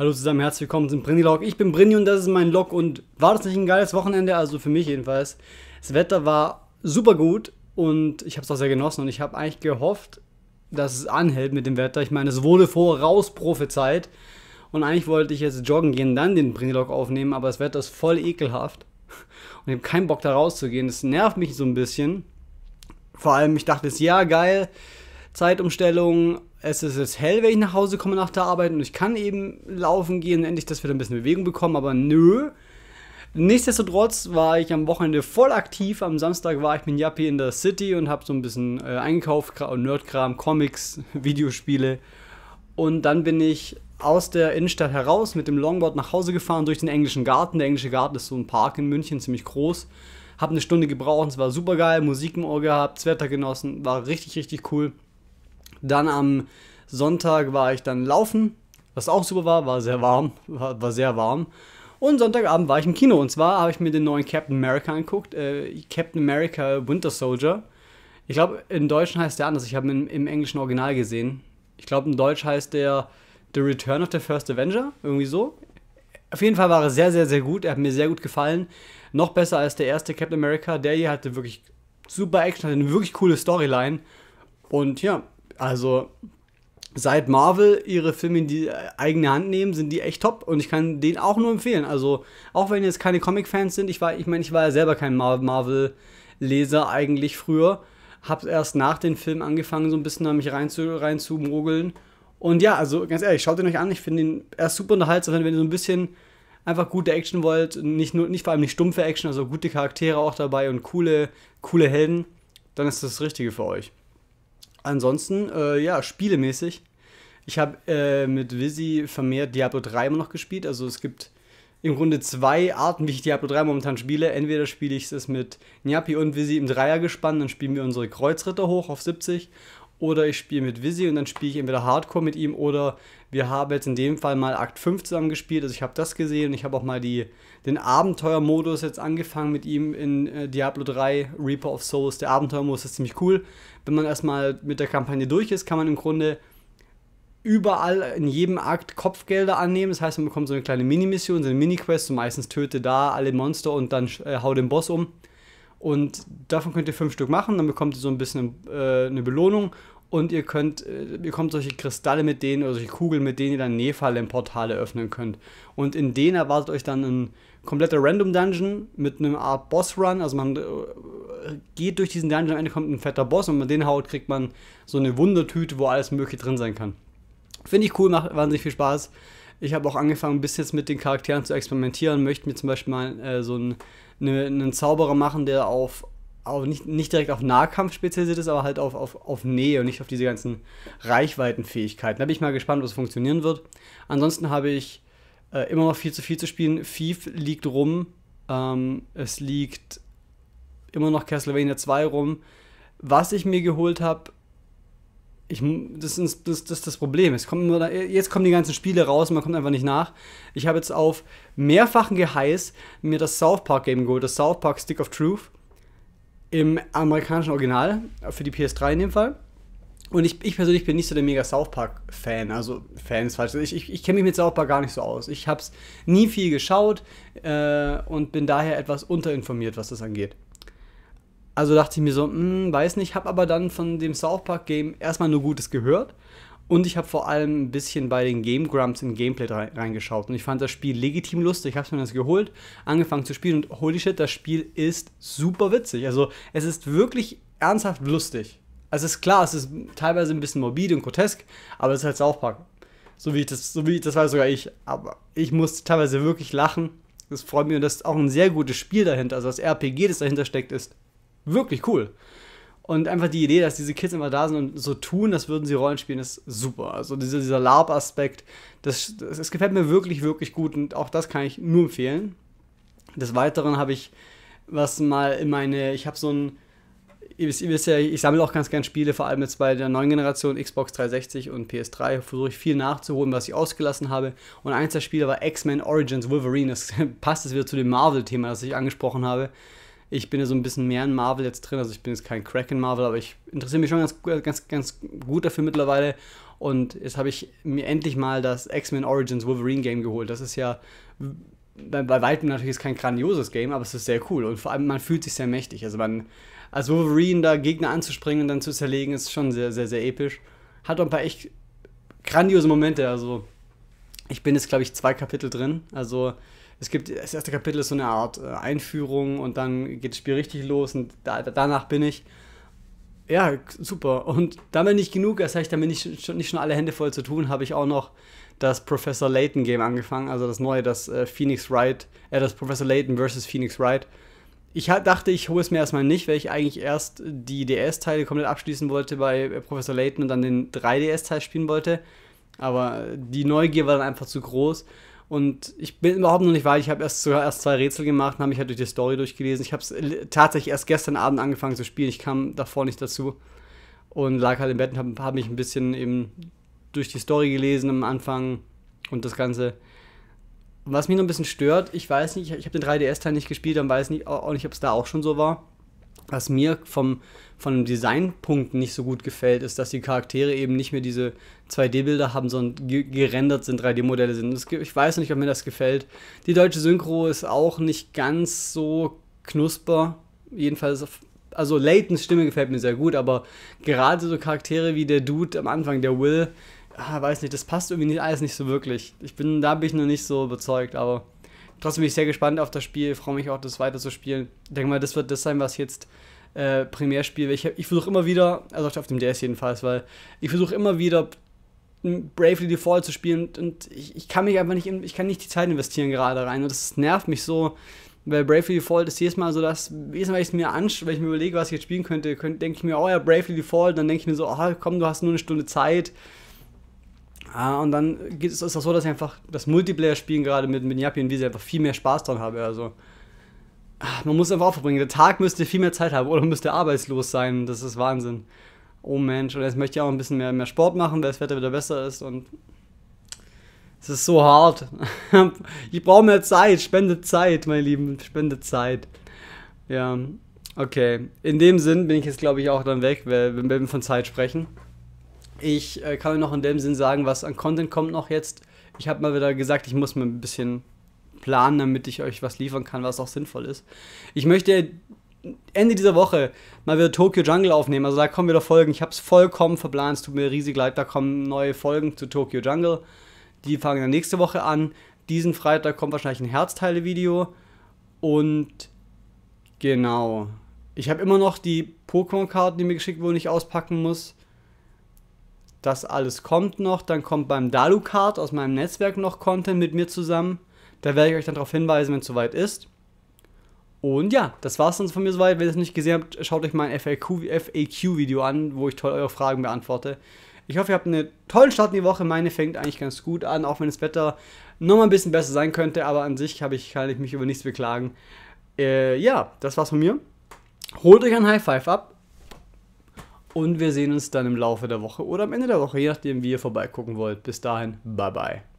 Hallo zusammen, herzlich willkommen zum Brinilog. Ich bin Brini und das ist mein Log und war das nicht ein geiles Wochenende? Also für mich jedenfalls. Das Wetter war super gut und ich habe es auch sehr genossen und ich habe eigentlich gehofft, dass es anhält mit dem Wetter. Ich meine, es wurde voraus prophezeit und eigentlich wollte ich jetzt joggen gehen, dann den Brinilog aufnehmen, aber das Wetter ist voll ekelhaft und ich habe keinen Bock da rauszugehen. Das nervt mich so ein bisschen. Vor allem, ich dachte, es ja geil, Zeitumstellung, es ist jetzt hell, wenn ich nach Hause komme nach der Arbeit und ich kann eben laufen gehen, endlich, dass wir da ein bisschen Bewegung bekommen, aber nö. Nichtsdestotrotz war ich am Wochenende voll aktiv. Am Samstag war ich mit Jappi in der City und habe so ein bisschen äh, eingekauft, Nerdkram, Comics, Videospiele. Und dann bin ich aus der Innenstadt heraus mit dem Longboard nach Hause gefahren durch den englischen Garten. Der englische Garten ist so ein Park in München, ziemlich groß. Habe eine Stunde gebraucht, es war super geil, Musik im Ohr gehabt, das Wetter genossen, war richtig, richtig cool. Dann am Sonntag war ich dann laufen, was auch super war, war sehr warm, war, war sehr warm. Und Sonntagabend war ich im Kino und zwar habe ich mir den neuen Captain America angeguckt, äh, Captain America Winter Soldier. Ich glaube, im Deutschen heißt der anders. Ich habe ihn im, im englischen Original gesehen. Ich glaube, im Deutsch heißt der The Return of the First Avenger, irgendwie so. Auf jeden Fall war er sehr, sehr, sehr gut. Er hat mir sehr gut gefallen. Noch besser als der erste Captain America. Der hier hatte wirklich super Action, hatte eine wirklich coole Storyline. Und ja, also seit Marvel ihre Filme in die äh, eigene Hand nehmen, sind die echt top und ich kann denen auch nur empfehlen. Also auch wenn jetzt keine Comic-Fans sind, ich war, ich meine, ich war ja selber kein Marvel-Leser eigentlich früher, habe erst nach den Filmen angefangen, so ein bisschen da mich rein zu, rein zu mogeln. Und ja, also ganz ehrlich, schaut ihn euch an. Ich finde ihn erst super unterhaltsam, wenn ihr so ein bisschen einfach gute Action wollt, nicht nur, nicht vor allem nicht stumpfe Action, also gute Charaktere auch dabei und coole, coole Helden, dann ist das, das Richtige für euch ansonsten, äh, ja, spielemäßig. Ich habe äh, mit Visi vermehrt Diablo 3 immer noch gespielt. Also es gibt im Grunde zwei Arten, wie ich Diablo 3 momentan spiele. Entweder spiele ich es mit Nyapi und Visi im Dreiergespann, dann spielen wir unsere Kreuzritter hoch auf 70 oder ich spiele mit Visi und dann spiele ich entweder Hardcore mit ihm oder wir haben jetzt in dem Fall mal Akt 5 zusammen gespielt. Also ich habe das gesehen und ich habe auch mal die, den Abenteuermodus jetzt angefangen mit ihm in äh, Diablo 3 Reaper of Souls. Der Abenteuermodus ist ziemlich cool. Wenn man erstmal mit der Kampagne durch ist, kann man im Grunde überall in jedem Akt Kopfgelder annehmen. Das heißt, man bekommt so eine kleine Mini-Mission, so eine Mini-Quest, so meistens töte da alle Monster und dann äh, hau den Boss um. Und davon könnt ihr fünf Stück machen, dann bekommt ihr so ein bisschen äh, eine Belohnung und ihr könnt, äh, bekommt solche Kristalle mit denen oder solche Kugeln, mit denen ihr dann Nephalem-Portale öffnen könnt. Und in denen erwartet euch dann ein kompletter Random Dungeon mit einem Art Boss-Run. Also man äh, geht durch diesen Dungeon, am Ende kommt ein fetter Boss und wenn man den haut, kriegt man so eine Wundertüte, wo alles mögliche drin sein kann. Finde ich cool, macht wahnsinnig viel Spaß ich habe auch angefangen, bis jetzt mit den Charakteren zu experimentieren. Möchte mir zum Beispiel mal äh, so einen, ne, einen Zauberer machen, der auf, auf nicht, nicht direkt auf Nahkampf spezialisiert ist, aber halt auf, auf, auf Nähe und nicht auf diese ganzen Reichweitenfähigkeiten. Da bin ich mal gespannt, was funktionieren wird. Ansonsten habe ich äh, immer noch viel zu viel zu spielen. Thief liegt rum. Ähm, es liegt immer noch Castlevania 2 rum. Was ich mir geholt habe, ich, das, ist, das, das das Problem. Es kommen nur, jetzt kommen die ganzen Spiele raus und man kommt einfach nicht nach. Ich habe jetzt auf mehrfachen Geheiß mir das South Park Game geholt, das South Park Stick of Truth. Im amerikanischen Original, für die PS3 in dem Fall. Und ich, ich persönlich bin nicht so der mega South Park-Fan. Also, Fan ist falsch. Ich, ich, ich kenne mich mit South Park gar nicht so aus. Ich habe es nie viel geschaut äh, und bin daher etwas unterinformiert, was das angeht. Also dachte ich mir so, mh, hm, weiß nicht, habe aber dann von dem South Park Game erstmal nur Gutes gehört und ich habe vor allem ein bisschen bei den Game Grumps in Gameplay reingeschaut und ich fand das Spiel legitim lustig. Ich habe mir das geholt, angefangen zu spielen und holy shit, das Spiel ist super witzig. Also es ist wirklich ernsthaft lustig. Also es ist klar, es ist teilweise ein bisschen morbid und grotesk, aber es ist halt South Park. So wie ich das, so wie ich, das weiß sogar ich. Aber ich musste teilweise wirklich lachen. Das freut mich und das ist auch ein sehr gutes Spiel dahinter. Also das RPG, das dahinter steckt, ist wirklich cool. Und einfach die Idee, dass diese Kids immer da sind und so tun, als würden sie Rollenspielen, ist super. Also dieser, dieser LARP-Aspekt, das, das, das, gefällt mir wirklich, wirklich gut und auch das kann ich nur empfehlen. Des Weiteren habe ich was mal in meine, ich habe so ein, ihr wisst, ihr wisst ja, ich sammle auch ganz gerne Spiele, vor allem jetzt bei der neuen Generation Xbox 360 und PS3 versuche ich viel nachzuholen, was ich ausgelassen habe. Und eins der Spiele war X-Men Origins Wolverine. Das passt jetzt wieder zu dem Marvel-Thema, das ich angesprochen habe ich bin ja so ein bisschen mehr in Marvel jetzt drin. Also ich bin jetzt kein Crack in Marvel, aber ich interessiere mich schon ganz, ganz, ganz gut dafür mittlerweile. Und jetzt habe ich mir endlich mal das X-Men Origins Wolverine Game geholt. Das ist ja bei, bei weitem natürlich kein grandioses Game, aber es ist sehr cool. Und vor allem, man fühlt sich sehr mächtig. Also man, als Wolverine da Gegner anzuspringen und dann zu zerlegen, ist schon sehr, sehr, sehr episch. Hat auch ein paar echt grandiose Momente. Also ich bin jetzt, glaube ich, zwei Kapitel drin. Also es gibt, das erste Kapitel ist so eine Art äh, Einführung und dann geht das Spiel richtig los und da, danach bin ich. Ja, super. Und damit nicht genug, das heißt, damit ich schon, nicht schon alle Hände voll zu tun, habe ich auch noch das Professor Layton Game angefangen, also das neue, das äh, Phoenix Wright, äh, das Professor Layton versus Phoenix Wright. Ich dachte, ich hole es mir erstmal nicht, weil ich eigentlich erst die DS-Teile komplett abschließen wollte bei äh, Professor Layton und dann den 3DS-Teil spielen wollte. Aber die Neugier war dann einfach zu groß. Und ich bin überhaupt noch nicht weit. Ich habe erst sogar erst zwei Rätsel gemacht und habe mich halt durch die Story durchgelesen. Ich habe es tatsächlich erst gestern Abend angefangen zu spielen. Ich kam davor nicht dazu und lag halt im Bett und habe hab mich ein bisschen eben durch die Story gelesen am Anfang und das Ganze. Was mich noch ein bisschen stört, ich weiß nicht, ich, habe den 3DS-Teil nicht gespielt und weiß nicht, auch nicht, ob es da auch schon so war was mir vom, von dem Designpunkt nicht so gut gefällt, ist, dass die Charaktere eben nicht mehr diese 2D-Bilder haben, sondern gerendert sind, 3D-Modelle sind. Das, ich weiß nicht, ob mir das gefällt. Die deutsche Synchro ist auch nicht ganz so knusper. Jedenfalls, auf, also Leightons Stimme gefällt mir sehr gut, aber gerade so Charaktere wie der Dude am Anfang, der Will, ah, weiß nicht, das passt irgendwie nicht, alles nicht so wirklich. Ich bin, da bin ich noch nicht so überzeugt, aber Trotzdem bin ich sehr gespannt auf das Spiel, freue mich auch, das weiterzuspielen. Ich denke mal, das wird das sein, was jetzt äh, primär spiele. Ich, ich versuche immer wieder, also auf dem DS jedenfalls, weil ich versuche immer wieder hm, Bravely Default zu spielen und, ich, ich, kann mich einfach nicht, in, ich kann nicht die Zeit investieren gerade rein und das nervt mich so, weil Bravely Default ist jedes Mal so das, jedes Mal, wenn ich mir ansch wenn ich mir überlege, was ich jetzt spielen könnte, könnte denke ich mir, oh ja, Bravely Default, dann denke ich mir so, oh komm, du hast nur eine Stunde Zeit Ah, und dann ist es auch so, dass ich einfach das Multiplayer-Spielen gerade mit, mit Japi und Wiese einfach viel mehr Spaß dran habe. Also, ah, man muss einfach aufbringen. Der Tag müsste viel mehr Zeit haben oder müsste arbeitslos sein. Das ist Wahnsinn. Oh Mensch, und jetzt möchte ich auch ein bisschen mehr, mehr Sport machen, weil das Wetter wieder besser ist und. Es ist so hart. ich brauche mehr Zeit. Spende Zeit, meine Lieben. Spende Zeit. Ja, okay. In dem Sinn bin ich jetzt, glaube ich, auch dann weg, weil wir von Zeit sprechen. Ich äh, kann noch in dem Sinn sagen, was an Content kommt noch jetzt. Ich habe mal wieder gesagt, ich muss mir ein bisschen planen, damit ich euch was liefern kann, was auch sinnvoll ist. Ich möchte Ende dieser Woche mal wieder Tokyo Jungle aufnehmen. Also da kommen wieder Folgen. Ich habe es vollkommen verplant. Es tut mir riesig leid. Da kommen neue Folgen zu Tokyo Jungle. Die fangen dann nächste Woche an. Diesen Freitag kommt wahrscheinlich ein Herzteile-Video. Und genau. Ich habe immer noch die Pokémon-Karten, die mir geschickt wurden, die ich auspacken muss. Das alles kommt noch. Dann kommt beim Dalucard aus meinem Netzwerk noch Content mit mir zusammen. Da werde ich euch dann darauf hinweisen, wenn es soweit ist. Und ja, das war's dann von mir soweit. Wenn ihr es nicht gesehen habt, schaut euch mein FAQ-Video an, wo ich toll eure Fragen beantworte. Ich hoffe, ihr habt einen tollen Start in die Woche. Meine fängt eigentlich ganz gut an, auch wenn das Wetter nochmal ein bisschen besser sein könnte. Aber an sich ich, kann ich mich über nichts beklagen. Äh, ja, das war's von mir. Holt euch ein High Five ab. Und wir sehen uns dann im Laufe der Woche oder am Ende der Woche, je nachdem, wie ihr vorbeigucken wollt. Bis dahin, bye bye.